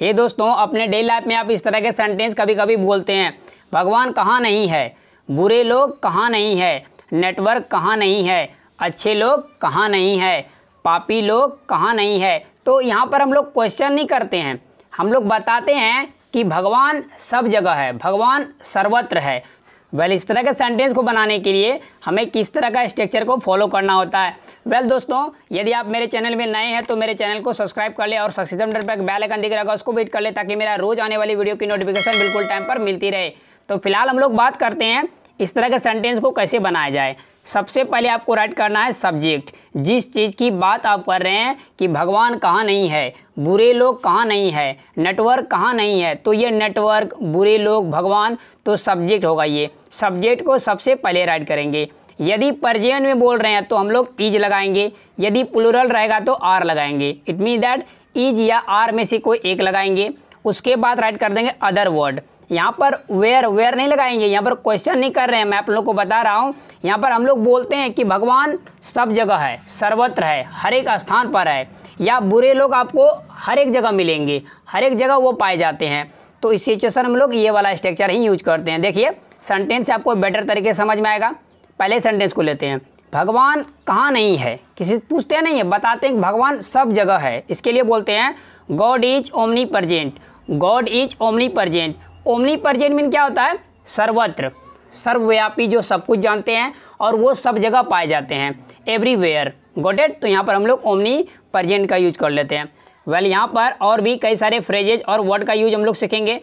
हे दोस्तों अपने daily life में आप इस तरह के सेंटेंस कभी कभी बोलते हैं भगवान कहाँ नहीं है बुरे लोग कहाँ नहीं है नेटवर्क कहाँ नहीं है अच्छे लोग कहाँ नहीं है पापी लोग कहाँ नहीं है तो यहाँ पर हम लोग क्वेश्चन नहीं करते हैं हम लोग बताते हैं कि भगवान सब जगह है भगवान सर्वत्र है वेल well, इस तरह के सेंटेंस को बनाने के लिए हमें किस तरह का स्ट्रक्चर को फॉलो करना होता है वेल well, दोस्तों यदि आप मेरे चैनल में नए हैं तो मेरे चैनल को सब्सक्राइब कर ले और सब्सक्रिप्शन नंबर पर बेल आइकन दिख रहेगा उसको वेट कर ले ताकि मेरा रोज आने वाली वीडियो की नोटिफिकेशन बिल्कुल टाइम पर मिलती रहे तो फिलहाल हम लोग बात करते हैं इस तरह के सेंटेंस को कैसे बनाया जाए सबसे पहले आपको राइट करना है सब्जेक्ट जिस चीज़ की बात आप कर रहे हैं कि भगवान कहाँ नहीं है बुरे लोग कहाँ नहीं है नेटवर्क कहाँ नहीं है तो ये नेटवर्क बुरे लोग भगवान तो सब्जेक्ट होगा ये सब्जेक्ट को सबसे पहले राइट करेंगे यदि परजेन में बोल रहे हैं तो हम लोग इज लगाएंगे यदि प्लूरल रहेगा तो आर लगाएंगे इट मीन दैट इज या आर में से कोई एक लगाएंगे उसके बाद राइट कर देंगे अदर वर्ड यहाँ पर वेयर वेयर नहीं लगाएंगे यहाँ पर क्वेश्चन नहीं कर रहे हैं मैं आप लोग को बता रहा हूँ यहाँ पर हम लोग बोलते हैं कि भगवान सब जगह है सर्वत्र है हर एक स्थान पर है या बुरे लोग आपको हर एक जगह मिलेंगे हर एक जगह वो पाए जाते हैं तो इस सिचुएशन हम लोग ये वाला स्ट्रक्चर ही यूज करते हैं देखिए सेंटेंस आपको बेटर तरीके समझ में आएगा पहले सेंटेंस को लेते हैं भगवान कहाँ नहीं है किसी से पूछते नहीं है बताते हैं भगवान सब जगह है इसके लिए बोलते हैं God is omnipresent God is omnipresent omnipresent mean क्या होता है सर्वत्र सर्वव्यापी जो सब कुछ जानते हैं और वो सब जगह पाए जाते हैं एवरीवेयर गोटेड तो यहाँ पर हम लोग ओमनी प्रजेंट का यूज कर लेते हैं वेल यहाँ पर और भी कई सारे फ्रेजेज और वर्ड का यूज हम लोग सीखेंगे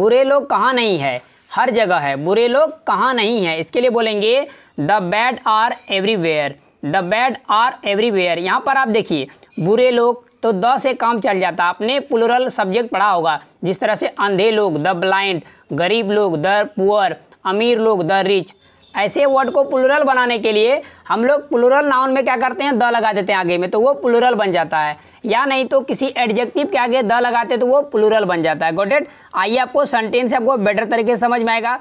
बुरे लोग कहाँ नहीं है हर जगह है बुरे लोग कहाँ नहीं है इसके लिए बोलेंगे the bad are everywhere the bad are everywhere यहाँ पर आप देखिए बुरे लोग तो द से काम चल जाता आपने प्लुरल सब्जेक्ट पढ़ा होगा जिस तरह से अंधे लोग द ब्लाइंड गरीब लोग द पुअर अमीर लोग द रिच ऐसे वर्ड को प्लूरल बनाने के लिए हम लोग प्लूरल नाउन में क्या करते हैं द लगा देते हैं आगे में तो वो प्लूरल बन जाता है या नहीं तो किसी एडजेक्टिव के आगे द लगाते तो वो प्लूरल बन जाता है गोटेड आइए आपको सेंटेंस आपको बेटर तरीके से समझ में आएगा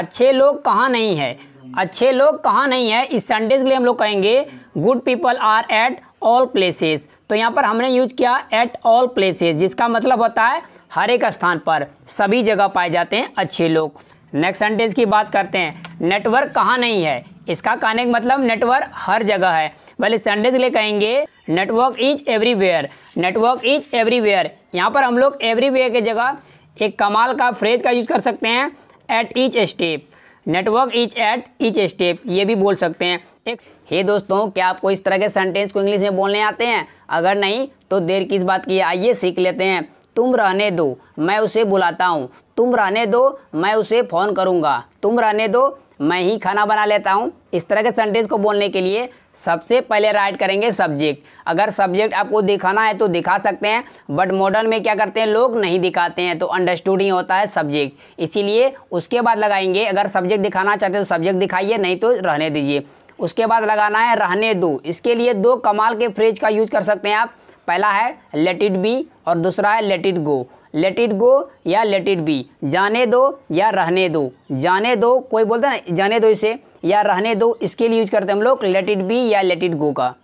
अच्छे लोग कहाँ नहीं है अच्छे लोग कहाँ नहीं है इस सेंटेंस के लिए हम लोग कहेंगे good people are at all places तो यहाँ पर हमने यूज किया एट ऑल प्लेसेस जिसका मतलब होता है हर एक स्थान पर सभी जगह पाए जाते हैं अच्छे लोग नेक्स्ट सेंटेंस की बात करते हैं नेटवर्क कहाँ नहीं है इसका कहने का मतलब नेटवर्क हर जगह है भले सेंटेंस के लिए कहेंगे network is everywhere network is everywhere यहाँ पर हम लोग एवरीवेयर की जगह एक कमाल का फ्रेज का यूज कर सकते हैं at each step network is at each step ये भी बोल सकते हैं एक हे दोस्तों क्या आपको इस तरह के सेंटेंस को इंग्लिश में बोलने आते हैं अगर नहीं तो देर किस बात की आइए सीख लेते हैं तुम रहने दो मैं उसे बुलाता हूँ तुम रहने दो मैं उसे फ़ोन करूँगा तुम रहने दो मैं ही खाना बना लेता हूँ इस तरह के सेंटेंस को बोलने के लिए सबसे पहले राइट करेंगे सब्जेक्ट अगर सब्जेक्ट आपको दिखाना है तो दिखा सकते हैं बट मॉडर्न में क्या करते हैं लोग नहीं दिखाते हैं तो अंडरस्टूड ही होता है सब्जेक्ट इसीलिए उसके बाद लगाएंगे अगर सब्जेक्ट दिखाना चाहते हैं तो सब्जेक्ट दिखाइए नहीं तो रहने दीजिए उसके बाद लगाना है रहने दो इसके लिए दो कमाल के फ्रेज का यूज कर सकते हैं आप पहला है लेट इट बी और दूसरा है let it go let it go या लेट इट बी जाने दो या रहने दो जाने दो कोई बोलता है ना जाने दो इसे या रहने दो इसके लिए यूज करते हैं हम लोग लेट इट बी या लेट इट गो का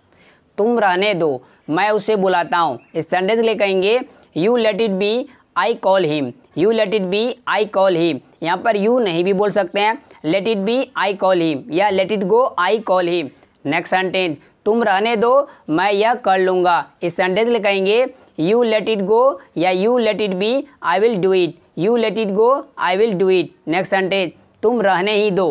तुम रहने दो मैं उसे बुलाता हूँ इस सेंटेंस के लिए कहेंगे you let it be I call him you let it be I call him यहाँ पर यू नहीं भी बोल सकते हैं let it be I call him या let it go I call him next sentence तुम रहने दो मैं यह कर लूँगा इस सेंटेंस के लिए कहेंगे यू लेट इट गो या you let it be I will do it you let it go I will do it next sentence तुम रहने ही दो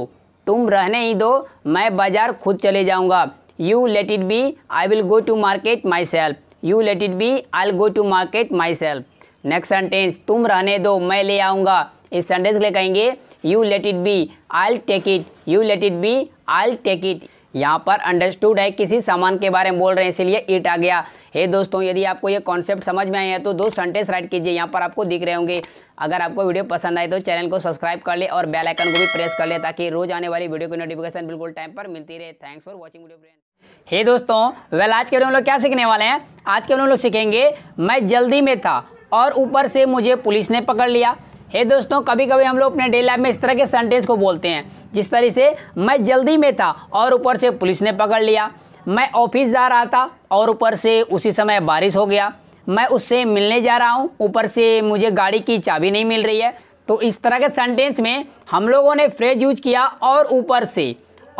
तुम रहने ही दो मैं बाज़ार खुद चले जाऊँगा you let it be I will go to market myself you let it be I will go to market myself next sentence तुम रहने दो मैं ले आऊँगा इस सेंटेंस के लिए कहेंगे you let it be I take it you let it be I take it यहाँ पर अंडरस्टूड है किसी सामान के बारे में बोल रहे हैं इसलिए ईट आ गया हे दोस्तों यदि आपको ये कॉन्सेप्ट समझ में आए हैं तो दो सेंटेंस राइट कीजिए यहाँ पर आपको दिख रहे होंगे अगर आपको वीडियो पसंद आए तो चैनल को सब्सक्राइब कर ले और बेल आइकन को भी प्रेस कर ले ताकि रोज आने वाली वीडियो की नोटिफिकेशन बिल्कुल टाइम पर मिलती रहे thanks for watching video friend hey दोस्तों वेल आज के में लोग क्या सीखने वाले हैं आज के में लोग सीखेंगे मैं जल्दी में था और ऊपर से मुझे पुलिस ने पकड़ लिया हे दोस्तों कभी कभी हम लोग अपने डे लाइफ में इस तरह के सेंटेंस को बोलते हैं जिस तरह से मैं जल्दी में था और ऊपर से पुलिस ने पकड़ लिया मैं ऑफिस जा रहा था और ऊपर से उसी समय बारिश हो गया मैं उससे मिलने जा रहा हूँ ऊपर से मुझे गाड़ी की चाबी नहीं मिल रही है तो इस तरह के सेंटेंस में हम लोगों ने फ्रेज यूज किया और ऊपर से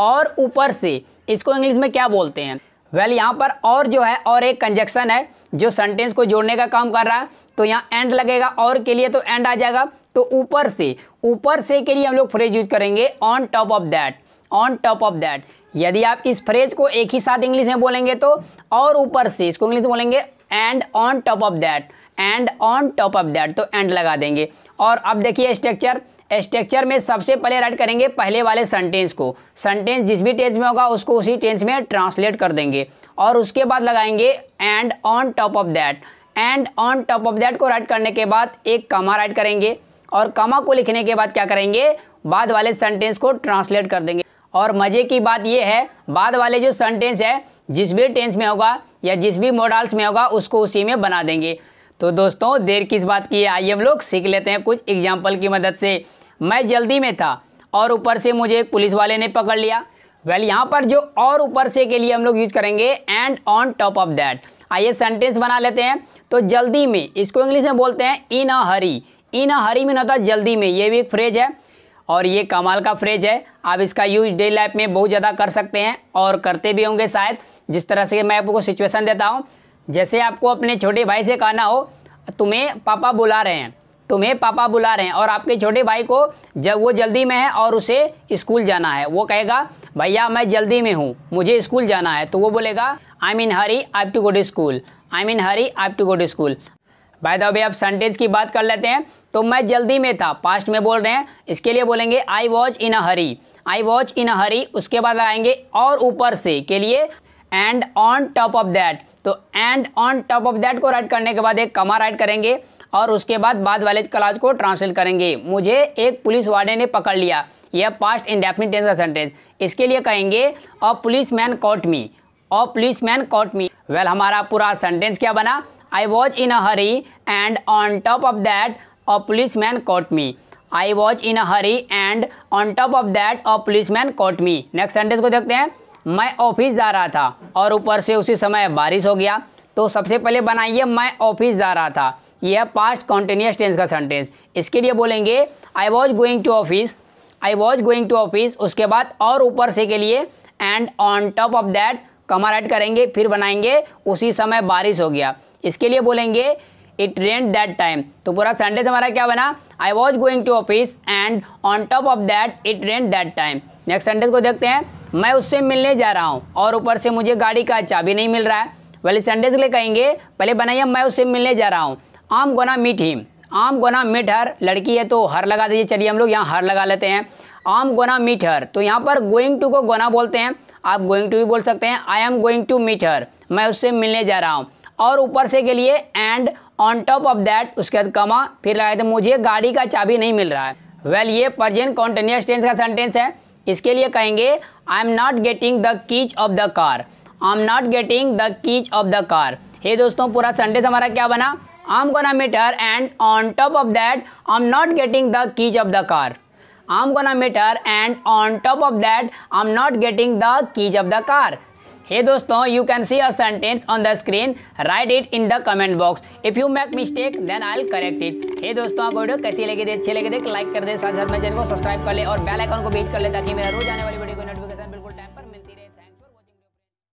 और ऊपर से इसको इंग्लिश में क्या बोलते हैं वेल well, यहाँ पर और जो है और एक कंजक्शन है जो सेंटेंस को जोड़ने का काम कर रहा है तो यहाँ एंड लगेगा और के लिए तो एंड आ जाएगा तो ऊपर से ऊपर से के लिए हम लोग फ्रेज यूज करेंगे on top of that on top of that यदि आप इस फ्रेज को एक ही साथ इंग्लिश में बोलेंगे तो और ऊपर से इसको इंग्लिश में बोलेंगे and on top of that and on top of that तो एंड लगा देंगे और अब देखिए स्ट्रक्चर स्ट्रक्चर में सबसे पहले राइट करेंगे पहले वाले सेंटेंस को सेंटेंस जिस भी टेंस में होगा उसको उसी टेंस में ट्रांसलेट कर देंगे और उसके बाद लगाएंगे and on top of that and on top of that को राइट करने के बाद एक कमा राइट करेंगे और कमा को लिखने के बाद क्या करेंगे बाद वाले सेंटेंस को ट्रांसलेट कर देंगे और मज़े की बात यह है बाद वाले जो सेंटेंस है जिस भी टेंस में होगा या जिस भी मॉडल्स में होगा उसको उसी में बना देंगे तो दोस्तों देर किस बात की है आइए हम लोग सीख लेते हैं कुछ एग्जाम्पल की मदद से मैं जल्दी में था और ऊपर से मुझे एक पुलिस वाले ने पकड़ लिया वेल well, यहाँ पर जो और ऊपर से के लिए हम लोग यूज करेंगे and on top of that आइए सेंटेंस बना लेते हैं तो जल्दी में इसको इंग्लिश में बोलते हैं इन अ हरी इन अ हरी में होता जल्दी में ये भी एक फ्रेज है और ये कमाल का फ्रेज है आप इसका यूज डे लाइफ में बहुत ज़्यादा कर सकते हैं और करते भी होंगे शायद जिस तरह से मैं आपको सिचुएशन देता हूँ जैसे आपको अपने छोटे भाई से कहना हो तुम्हें पापा बुला रहे हैं तुम्हें पापा बुला रहे हैं और आपके छोटे भाई को जब वो जल्दी में है और उसे स्कूल जाना है वो कहेगा भैया मैं जल्दी में हूँ मुझे स्कूल जाना है तो वो बोलेगा I mean hurry I to go to school I mean hurry I to go to school by the way अब सेंटेंस की बात कर लेते हैं तो मैं जल्दी में था पास्ट में बोल रहे हैं इसके लिए बोलेंगे I watch in a Hari I watch in a हरी उसके बाद आएंगे और ऊपर से के लिए and on top of that तो and on top of that को राइट करने के बाद एक कमा राइट करेंगे और उसके बाद बाद वाले क्लास को ट्रांसलेट करेंगे मुझे एक पुलिस वाले ने पकड़ लिया यह पास्ट इंडेफिनिट टेंस का सेंटेंस इसके लिए कहेंगे a policeman caught me a policeman caught me well हमारा पूरा सेंटेंस क्या बना I was in a hurry and on top of that a policeman caught me I was in a hurry and on top of that a policeman caught me next sentence को देखते हैं मैं office जा रहा था और ऊपर से उसी समय बारिश हो गया तो सबसे पहले बनाइए मैं ऑफिस जा रहा था यह है पास्ट कॉन्टीन्यूस टेंस का सेंटेंस इसके लिए बोलेंगे I was going to office I was going to office उसके बाद और ऊपर से के लिए and on top of that comma add करेंगे फिर बनाएंगे उसी समय बारिश हो गया इसके लिए बोलेंगे इट रेंट दैट टाइम तो पूरा सेंटेंस हमारा क्या बना I was going to office and on top of that it rained that time next sentence को देखते हैं मैं उससे मिलने जा रहा हूँ और ऊपर से मुझे गाड़ी का चाबी नहीं मिल रहा है वाले सेंटेंस के लिए कहेंगे पहले बनाइए मैं उससे मिलने जा रहा हूँ I'm gonna meet him I'm gonna meet her लड़की है तो हर लगा दीजिए चलिए हम लोग यहाँ हर लगा लेते हैं आम गोना मीट हर तो यहाँ पर गोइंग टू को गोना बोलते हैं आप गोइंग टू भी बोल सकते हैं I am going to meet her मैं उससे मिलने जा रहा हूँ और ऊपर से के लिए and on top of that उसके बाद कमा फिर लगाए थे मुझे गाड़ी का चाबी नहीं मिल रहा है वेल well, ये प्रजेंट कॉन्टेनियस टेंस का सेंटेंस है इसके लिए कहेंगे I am not getting the keys of the car I am not getting the keys of the car hey दोस्तों पूरा सेंटेंस हमारा क्या बना I'm gonna meet her and on top of that I am not getting the keys of the car I'm gonna meet her and on top of that I am not getting the keys of the car hey दोस्तों you can see a sentence on the screen write it in the comment box if you make mistake then I correct it hey दोस्तों आपको video कैसी लगी थी अच्छी लगी थी like कर दे साथ साथ में चैनल को सब्सक्राइब कर ले और बेल आइकन को बीट कर ले ताकि मेरा रोज आने वाली वीडियो को नोटिफिकेशन